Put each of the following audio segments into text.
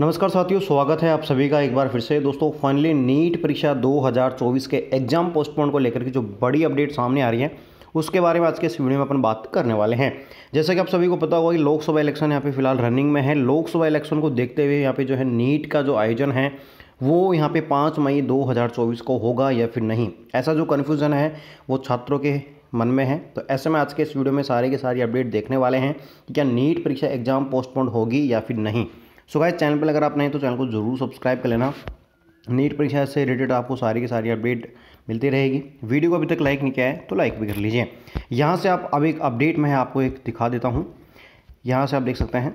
नमस्कार साथियों स्वागत है आप सभी का एक बार फिर से दोस्तों फाइनली नीट परीक्षा 2024 के एग्जाम पोस्टपोन को लेकर की जो बड़ी अपडेट सामने आ रही है उसके बारे में आज के इस वीडियो में अपन बात करने वाले हैं जैसे कि आप सभी को पता होगा कि लोकसभा इलेक्शन यहाँ पे फिलहाल रनिंग में है लोकसभा इलेक्शन को देखते हुए यहाँ पे जो है नीट का जो आयोजन है वो यहाँ पे पाँच मई 2024 को होगा या फिर नहीं ऐसा जो कन्फ्यूज़न है वो छात्रों के मन में है तो ऐसे में आज के इस वीडियो में सारे के सारे अपडेट देखने वाले हैं कि क्या नीट परीक्षा एग्जाम पोस्टपोन होगी या फिर नहीं सो गाइस चैनल पर अगर आप नहीं तो चैनल को जरूर सब्सक्राइब कर लेना नीट परीक्षा से रिलेटेड आपको सारी की सारी अपडेट मिलती रहेगी वीडियो को अभी तक लाइक नहीं किया है तो लाइक भी कर लीजिए यहाँ से आप अब एक अपडेट में आपको एक दिखा देता हूँ यहाँ से आप देख सकते हैं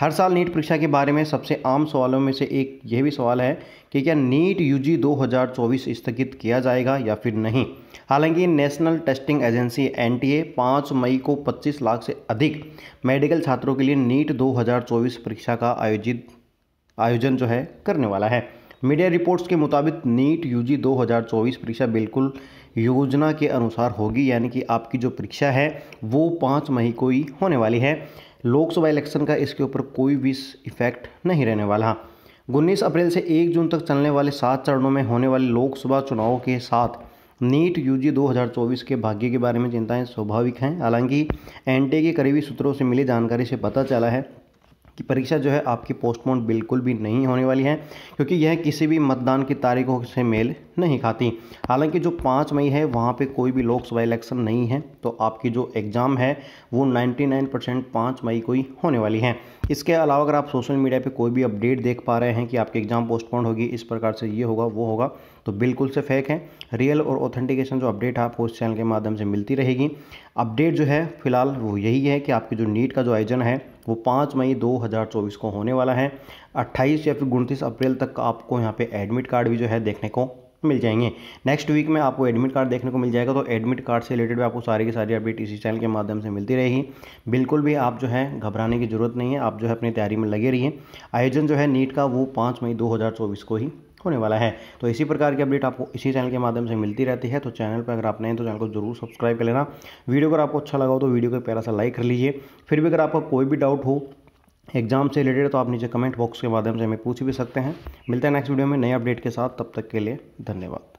हर साल नीट परीक्षा के बारे में सबसे आम सवालों में से एक यह भी सवाल है कि क्या नीट यूजी 2024 स्थगित किया जाएगा या फिर नहीं हालांकि National Testing Agency N T 5 मई को 25 लाख से अधिक मेडिकल छात्रों के लिए नीट 2024 परीक्षा का आयोजित आयोजन जो है करने वाला है मीडिया रिपोर्ट्स के मुताबिक नीट यू जी परीक्षा बिल्कुल योजना के अनुसार होगी यानी कि आपकी जो परीक्षा है वो पाँच मई को ही होने वाली है लोकसभा इलेक्शन का इसके ऊपर कोई भी इफेक्ट नहीं रहने वाला उन्नीस अप्रैल से एक जून तक चलने वाले सात चरणों में होने वाले लोकसभा चुनाव के साथ नीट यूजी 2024 के भाग्य के बारे में चिंताएं स्वाभाविक हैं हालांकि एनटीए के करीबी सूत्रों से मिली जानकारी से पता चला है कि परीक्षा जो है आपकी पोस्टपोन बिल्कुल भी नहीं होने वाली है क्योंकि यह किसी भी मतदान की तारीखों से मेल नहीं खाती हालांकि जो पाँच मई है वहाँ पे कोई भी लोकसभा इलेक्शन नहीं है तो आपकी जो एग्ज़ाम है वो 99 परसेंट पाँच मई को ही होने वाली है इसके अलावा अगर आप सोशल मीडिया पे कोई भी अपडेट देख पा रहे हैं कि आपकी एग्ज़ाम पोस्टपोन होगी इस प्रकार से ये होगा वो होगा तो बिल्कुल से फेक है रियल और ऑथेंटिकेशन जो अपडेट आपको इस चैनल के माध्यम से मिलती रहेगी अपडेट जो है फिलहाल वो यही है कि आपकी जो नीट का जो आयोजन है वो पाँच मई 2024 को होने वाला है 28 या फिर उनतीस अप्रैल तक आपको यहाँ पे एडमिट कार्ड भी जो है देखने को मिल जाएंगे नेक्स्ट वीक में आपको एडमिट कार्ड देखने को मिल जाएगा तो एडमिट कार्ड से रिलेटेड भी आपको सारी की सारी अपडेट इसी चैनल के माध्यम से मिलती रहेगी बिल्कुल भी आप जो है घबराने की जरूरत नहीं है आप जो है अपनी तैयारी में लगे रहिए आयोजन जो है नीट का वो पाँच मई दो को ही होने वाला है तो इसी प्रकार की अपडेट आपको इसी चैनल के माध्यम से मिलती रहती है तो चैनल पर अगर आप नए हैं तो चैनल को जरूर सब्सक्राइब कर लेना वीडियो अगर आपको अच्छा लगा हो तो वीडियो को प्यारा सा लाइक कर लीजिए फिर भी अगर आपका कोई भी डाउट हो एग्ज़ाम से रिलेटेड तो आप नीचे कमेंट बॉक्स के माध्यम से हमें पूछ भी सकते हैं मिलते हैं नेक्स्ट वीडियो में नए अपडेट के साथ तब तक के लिए धन्यवाद